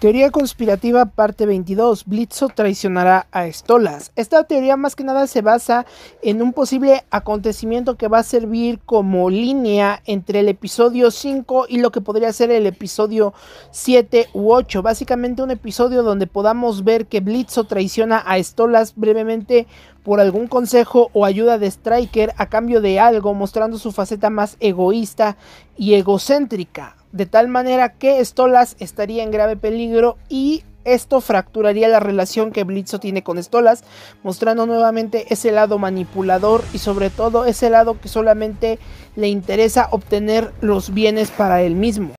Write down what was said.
Teoría conspirativa parte 22. Blitzo traicionará a Stolas. Esta teoría más que nada se basa en un posible acontecimiento que va a servir como línea entre el episodio 5 y lo que podría ser el episodio 7 u 8. Básicamente un episodio donde podamos ver que Blitzo traiciona a Stolas brevemente por algún consejo o ayuda de Striker a cambio de algo, mostrando su faceta más egoísta y egocéntrica, de tal manera que Stolas estaría en grave peligro y esto fracturaría la relación que Blitzo tiene con Stolas, mostrando nuevamente ese lado manipulador y sobre todo ese lado que solamente le interesa obtener los bienes para él mismo.